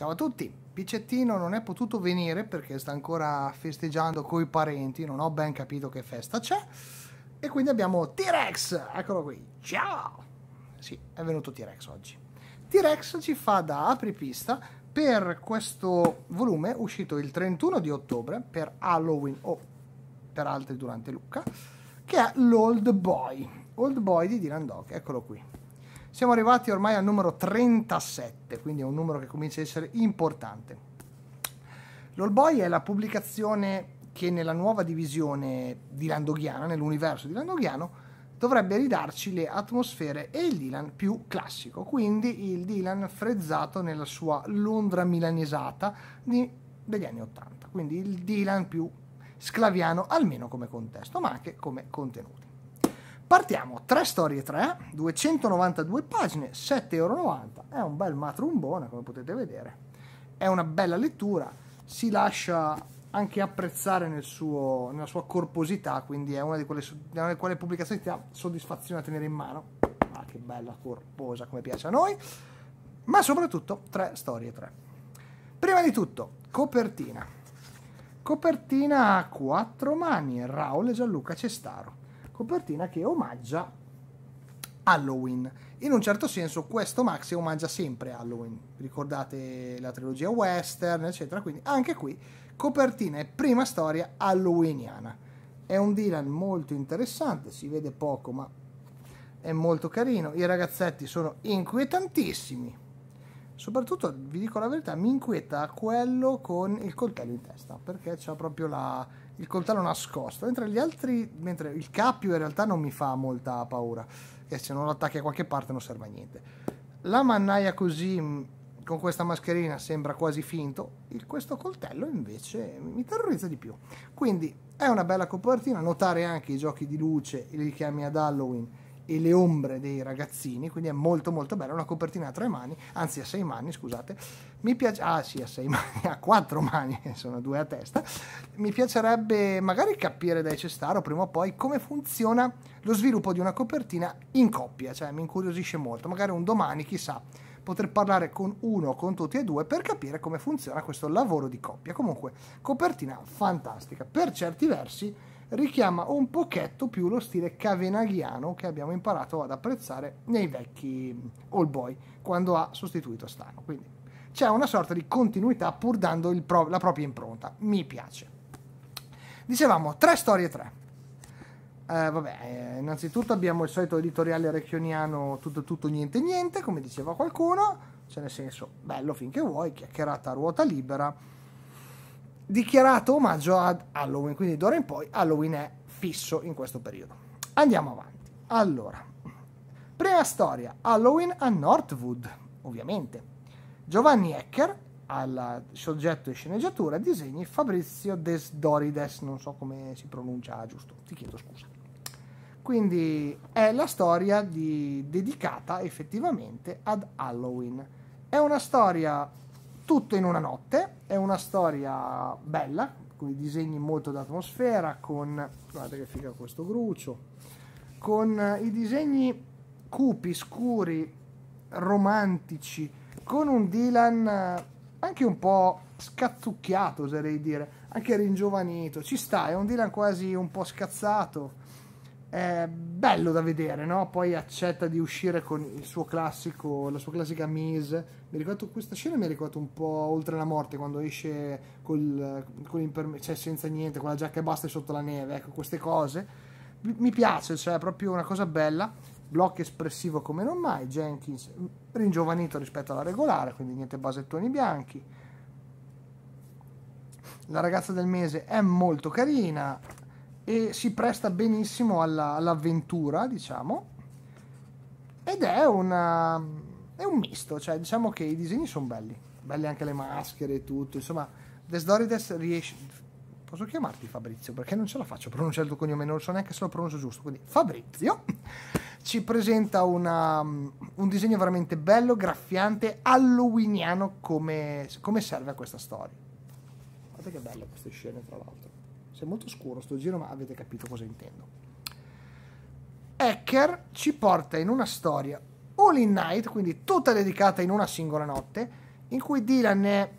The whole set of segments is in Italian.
Ciao a tutti! Piccettino non è potuto venire perché sta ancora festeggiando coi parenti, non ho ben capito che festa c'è. E quindi abbiamo T-Rex! Eccolo qui! Ciao! Sì, è venuto T-Rex oggi. T-Rex ci fa da apripista per questo volume uscito il 31 di ottobre per Halloween o per altri durante Lucca, che è l'Old Boy. Old Boy di Dylan Dog, eccolo qui. Siamo arrivati ormai al numero 37, quindi è un numero che comincia ad essere importante. L'Olboy è la pubblicazione che nella nuova divisione di Landoghiana, nell'universo di Landoghiano, dovrebbe ridarci le atmosfere e il Dylan più classico, quindi il Dylan frezzato nella sua Londra milanesata di, degli anni Ottanta, quindi il Dylan più sclaviano almeno come contesto, ma anche come contenuto. Partiamo, 3 storie 3, 292 pagine, 7,90 euro, è un bel matrumbone come potete vedere, è una bella lettura, si lascia anche apprezzare nel suo, nella sua corposità, quindi è una di quelle, una di quelle pubblicazioni che ti ha soddisfazione a tenere in mano, ah che bella corposa come piace a noi, ma soprattutto 3 storie 3. Prima di tutto, copertina. Copertina a quattro mani, Raul e Gianluca Cestaro copertina che omaggia Halloween. In un certo senso questo maxi omaggia sempre Halloween. Ricordate la trilogia western, eccetera, quindi anche qui copertina e prima storia halloweeniana. È un Dylan molto interessante, si vede poco ma è molto carino. I ragazzetti sono inquietantissimi. Soprattutto, vi dico la verità, mi inquieta quello con il coltello in testa, perché c'ha proprio la, il coltello nascosto, mentre gli altri, mentre il cappio in realtà non mi fa molta paura, che se non lo attacchi a qualche parte non serve a niente. La mannaia così mm, con questa mascherina sembra quasi finto, il, questo coltello invece mi terrorizza di più. Quindi è una bella copertina, notare anche i giochi di luce, i richiami ad Halloween e le ombre dei ragazzini, quindi è molto molto bella, una copertina a tre mani, anzi a sei mani, scusate. Mi piace ah sì, a sei mani, a quattro mani, sono due a testa. Mi piacerebbe magari capire dai Cestaro prima o poi come funziona lo sviluppo di una copertina in coppia, cioè mi incuriosisce molto, magari un domani chissà poter parlare con uno o con tutti e due per capire come funziona questo lavoro di coppia. Comunque, copertina fantastica, per certi versi richiama un pochetto più lo stile cavenaghiano che abbiamo imparato ad apprezzare nei vecchi All Boy quando ha sostituito Stano. Quindi c'è una sorta di continuità pur dando pro- la propria impronta. Mi piace. Dicevamo tre storie tre. Uh, vabbè, eh, innanzitutto abbiamo il solito editoriale recchioniano tutto tutto niente niente, come diceva qualcuno, cioè nel senso bello finché vuoi, chiacchierata a ruota libera dichiarato omaggio ad Halloween, quindi d'ora in poi Halloween è fisso in questo periodo. Andiamo avanti. Allora, prima storia, Halloween a Northwood, ovviamente. Giovanni Ecker al soggetto e sceneggiatura, disegni Fabrizio Desdorides, non so come si pronuncia giusto, ti chiedo scusa. Quindi è la storia di, dedicata effettivamente ad Halloween. È una storia tutto in una notte, è una storia bella, con i disegni molto d'atmosfera, con... guardate che figa questo gruccio, con eh, i disegni cupi, scuri, romantici, con un Dylan eh, anche un po' scazzucchiato, oserei dire, anche ringiovanito, ci sta, è un Dylan quasi un po' scazzato, è bello da vedere, no? Poi accetta di uscire con il suo classico, la sua classica mise. Mi ricordo questa scena mi ha ricordato un po' oltre la morte quando esce col, con cioè senza niente, con la giacca e basta e sotto la neve, ecco, queste cose. Mi piace, cioè è proprio una cosa bella. Blocco espressivo come non mai, Jenkins ringiovanito rispetto alla regolare, quindi niente basettoni bianchi. La ragazza del mese è molto carina, e si presta benissimo alla, all'avventura, diciamo. Ed è, una, è un misto, cioè diciamo che i disegni sono belli, belle anche le maschere e tutto, insomma, Desdorides riesce... Posso chiamarti Fabrizio? Perché non ce la faccio pronunciare il tuo cognome, non so neanche se lo pronuncio giusto, quindi Fabrizio ci presenta una, un disegno veramente bello, graffiante, halloweeniano come, come serve a questa storia. Guardate che bello queste scene, tra l'altro. C'è molto scuro sto giro, ma avete capito cosa intendo. Hacker ci porta in una storia all in night, quindi tutta dedicata in una singola notte, in cui Dylan è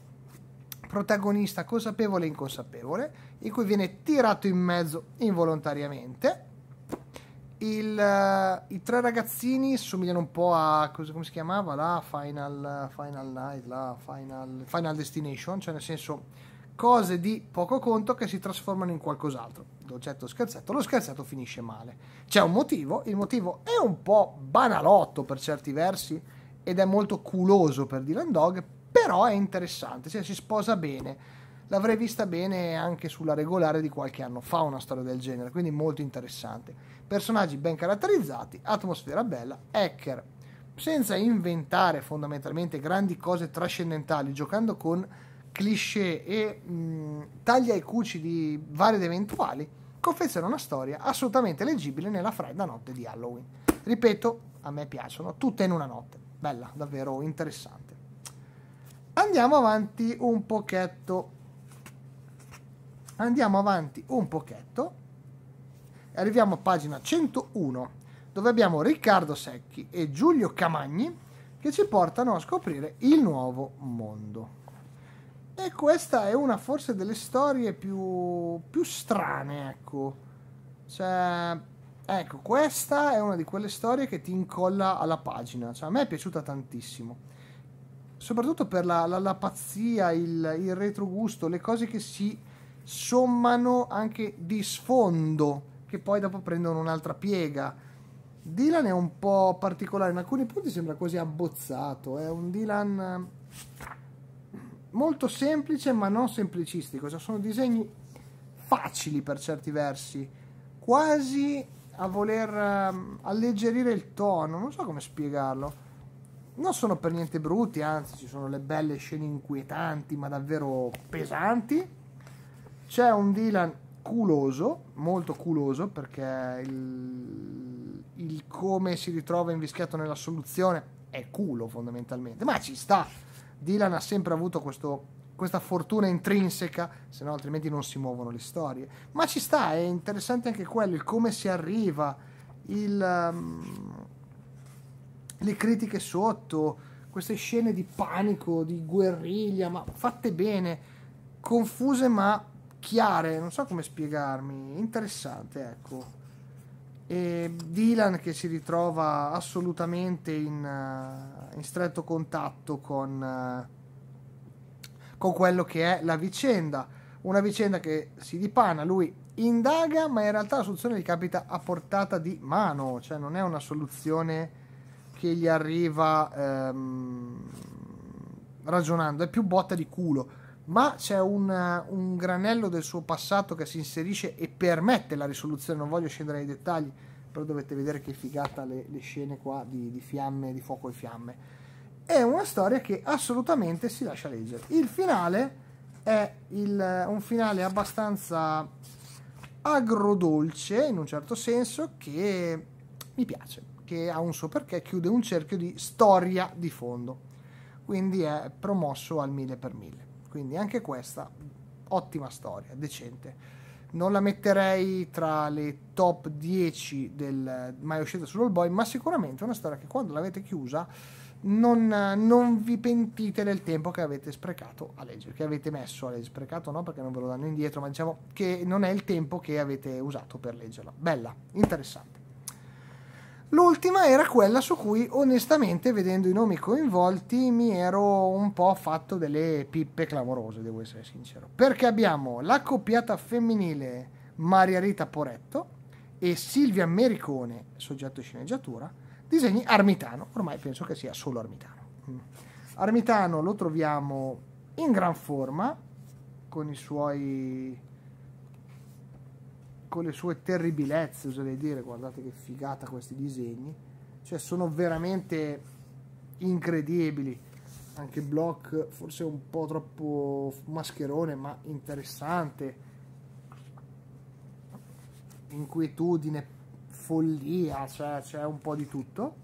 protagonista consapevole e inconsapevole, in cui viene tirato in mezzo involontariamente. Il, uh, I tre ragazzini somigliano un po' a cosa, come si chiamava? La Final, Final Night, la Final, Final Destination, cioè nel senso cose di poco conto che si trasformano in qualcos'altro. Dolcetto scherzetto, lo scherzetto finisce male. C'è un motivo, il motivo è un po' banalotto per certi versi ed è molto culoso per Dylan Dog, però è interessante, cioè si sposa bene. L'avrei vista bene anche sulla regolare di qualche anno fa una storia del genere, quindi molto interessante. Personaggi ben caratterizzati, atmosfera bella, hacker senza inventare fondamentalmente grandi cose trascendentali, giocando con cliché e mh, taglia e cuci di vari ed eventuali, confeziona una storia assolutamente leggibile nella fredda notte di Halloween. Ripeto, a me piacciono, tutte in una notte. Bella, davvero interessante. Andiamo avanti un pochetto. Andiamo avanti un pochetto. Arriviamo a pagina 101, dove abbiamo Riccardo Secchi e Giulio Camagni che ci portano a scoprire il nuovo mondo. E questa è una forse delle storie più, più strane, ecco. Cioè, ecco, questa è una di quelle storie che ti incolla alla pagina. Cioè, a me è piaciuta tantissimo. Soprattutto per la, la, la pazzia, il, il retrogusto, le cose che si sommano anche di sfondo, che poi dopo prendono un'altra piega. Dylan è un po' particolare, in alcuni punti sembra quasi abbozzato, è eh. un Dylan molto semplice ma non semplicistico, cioè sono disegni facili per certi versi, quasi a voler um, alleggerire il tono, non so come spiegarlo. Non sono per niente brutti, anzi ci sono le belle scene inquietanti ma davvero pesanti. C'è un Dylan culoso, molto culoso perché il, il come si ritrova invischiato nella soluzione è culo fondamentalmente, ma ci sta Dylan ha sempre avuto questo, questa fortuna intrinseca, se no altrimenti non si muovono le storie. Ma ci sta, è interessante anche quello, il come si arriva, il, um, le critiche sotto, queste scene di panico, di guerriglia, ma fatte bene, confuse ma chiare, non so come spiegarmi, interessante, ecco e Dylan che si ritrova assolutamente in, uh, in stretto contatto con, uh, con quello che è la vicenda. Una vicenda che si dipana, lui indaga, ma in realtà la soluzione gli capita a portata di mano, cioè non è una soluzione che gli arriva ehm, ragionando, è più botta di culo ma c'è un, eh, un, granello del suo passato che si inserisce e permette la risoluzione. Non voglio scendere nei dettagli, però dovete vedere che figata le, le scene qua di, di, fiamme, di fuoco e fiamme. È una storia che assolutamente si lascia leggere. Il finale è il, un finale abbastanza agrodolce in un certo senso che mi piace, che ha un suo perché, chiude un cerchio di storia di fondo, quindi è promosso al mille per mille. Quindi anche questa, ottima storia, decente. Non la metterei tra le top 10 del mai uscita su Boy, ma sicuramente è una storia che quando l'avete chiusa non, non, vi pentite del tempo che avete sprecato a leggere, che avete messo a leggere, sprecato no perché non ve lo danno indietro, ma diciamo che non è il tempo che avete usato per leggerla. Bella, interessante. L'ultima era quella su cui onestamente vedendo i nomi coinvolti mi ero un po' fatto delle pippe clamorose, devo essere sincero. Perché abbiamo la coppiata femminile Maria Rita Poretto e Silvia Mericone, soggetto sceneggiatura, disegni Armitano, ormai penso che sia solo Armitano. Mm. Armitano lo troviamo in gran forma con i suoi con le sue terribilezze, oserei dire, guardate che figata questi disegni, cioè sono veramente incredibili, anche Block forse un po' troppo mascherone ma interessante, inquietudine, follia, cioè c'è un po' di tutto,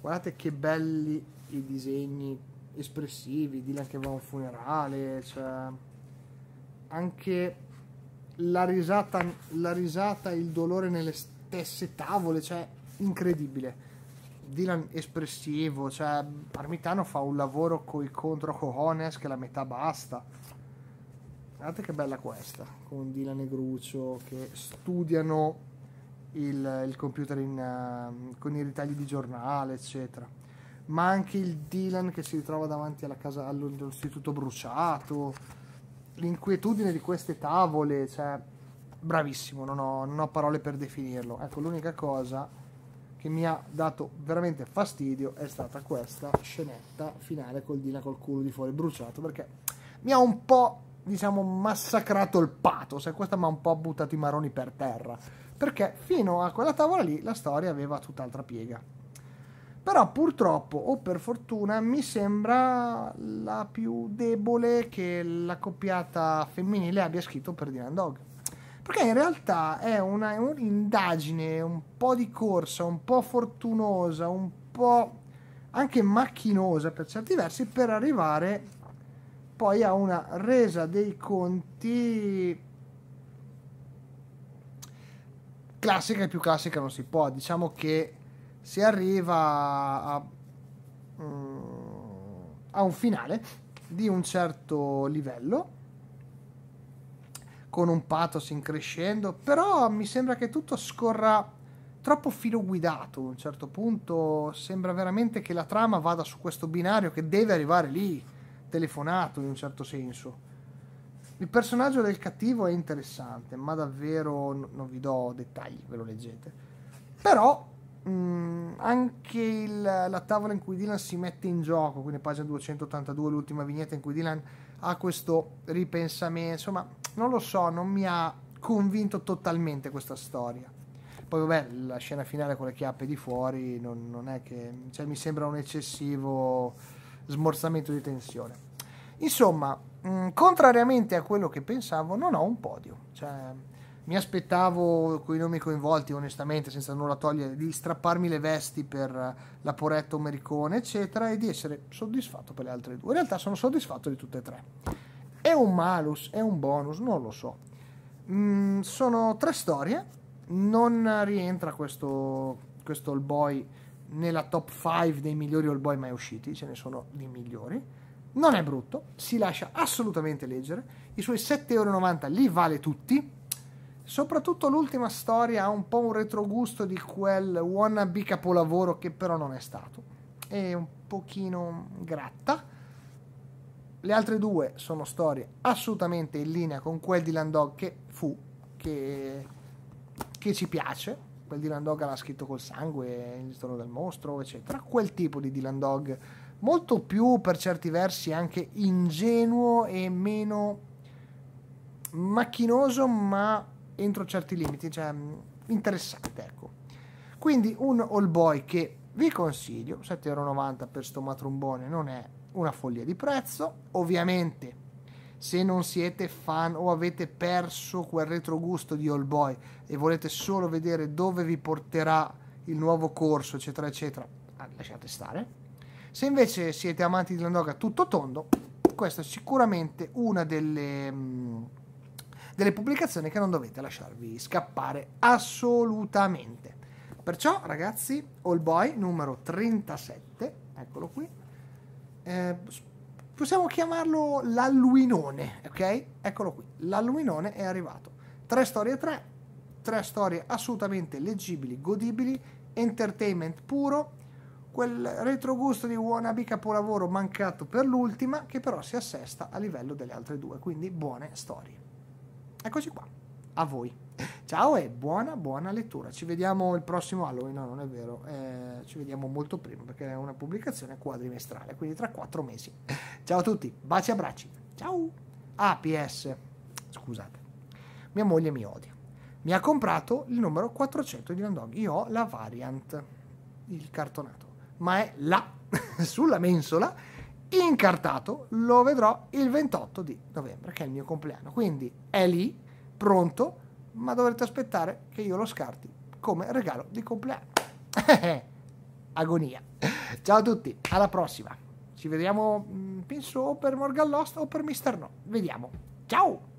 guardate che belli i disegni espressivi, di là che va un funerale, cioè anche la risata, la risata e il dolore nelle stesse tavole, cioè incredibile. Dylan espressivo, cioè Parmitano fa un lavoro coi contro cojones che la metà basta. Guardate che bella questa, con Dylan e Grucio che studiano il, il computer in, uh, con i ritagli di giornale, eccetera. Ma anche il Dylan che si ritrova davanti alla casa, all'istituto bruciato l'inquietudine di queste tavole, cioè, bravissimo, non ho, non ho parole per definirlo. Ecco, l'unica cosa che mi ha dato veramente fastidio è stata questa scenetta finale col Dina col culo di fuori bruciato, perché mi ha un po', diciamo, massacrato il pathos cioè questa mi ha un po' buttato i maroni per terra, perché fino a quella tavola lì la storia aveva tutt'altra piega. Però purtroppo o per fortuna mi sembra la più debole che la coppiata femminile abbia scritto per Dylan Dog. Perché in realtà è, una, è un'indagine un po' di corsa, un po' fortunosa, un po' anche macchinosa per certi versi, per arrivare poi a una resa dei conti classica e più classica non si può. Diciamo che si arriva a, mm, a un finale di un certo livello con un pathos in crescendo, però mi sembra che tutto scorra troppo filo guidato. A un certo punto sembra veramente che la trama vada su questo binario che deve arrivare lì, telefonato in un certo senso. Il personaggio del cattivo è interessante, ma davvero non vi do dettagli, ve lo leggete. Però Mm, anche il, la tavola in cui Dylan si mette in gioco, quindi pagina 282, l'ultima vignetta in cui Dylan ha questo ripensamento, insomma, non lo so, non mi ha convinto totalmente questa storia. Poi vabbè, la scena finale con le chiappe di fuori non, non è che cioè, mi sembra un eccessivo smorzamento di tensione. Insomma, mh, mm, contrariamente a quello che pensavo, non ho un podio. Cioè, mi aspettavo con i nomi coinvolti, onestamente, senza nulla togliere, di strapparmi le vesti per la Poretta, Mericone, eccetera, e di essere soddisfatto per le altre due. In realtà sono soddisfatto di tutte e tre. È un malus, è un bonus, non lo so. Mm, sono tre storie, non rientra questo, questo All Boy nella top 5 dei migliori All Boy mai usciti, ce ne sono di migliori. Non è brutto, si lascia assolutamente leggere, i suoi 7,90 li vale tutti Soprattutto l'ultima storia ha un po' un retrogusto di quel wannabe capolavoro che però non è stato. È un pochino gratta. Le altre due sono storie assolutamente in linea con quel di Landog che fu, che, che ci piace. Quel di Landog l'ha scritto col sangue, il giorno del mostro, eccetera. Quel tipo di Dylan Dog, molto più per certi versi anche ingenuo e meno macchinoso, ma entro certi limiti, cioè mm, interessante, ecco. Quindi un All Boy che vi consiglio, 7,90 euro per sto matrumbone non è una follia di prezzo, ovviamente se non siete fan o avete perso quel retrogusto di All Boy e volete solo vedere dove vi porterà il nuovo corso, eccetera, eccetera, ah, lasciate stare. Se invece siete amanti di Landoga tutto tondo, questa è sicuramente una delle mm, delle pubblicazioni che non dovete lasciarvi scappare assolutamente. Perciò ragazzi, All Boy numero 37, eccolo qui, eh, possiamo chiamarlo l'alluinone, ok? Eccolo qui, l'alluinone è arrivato. Tre storie tre, tre storie assolutamente leggibili, godibili, entertainment puro, quel retrogusto di wannabe capolavoro mancato per l'ultima che però si assesta a livello delle altre due, quindi buone storie. Eccoci qua, a voi. Ciao e buona, buona lettura. Ci vediamo il prossimo Halloween. Ah, no, non è vero, eh, ci vediamo molto prima perché è una pubblicazione quadrimestrale, quindi tra quattro mesi. Ciao a tutti, baci e abbracci. Ciao. APS, ah, scusate, mia moglie mi odia. Mi ha comprato il numero 400 di Landog. Io ho la variant, il cartonato, ma è là, sulla mensola incartato lo vedrò il 28 di novembre, che è il mio compleanno. Quindi è lì, pronto, ma dovrete aspettare che io lo scarti come regalo di compleanno. Agonia. Ciao a tutti, alla prossima. Ci vediamo, mm, penso, o per Morgan Lost o per Mister No. Vediamo. Ciao!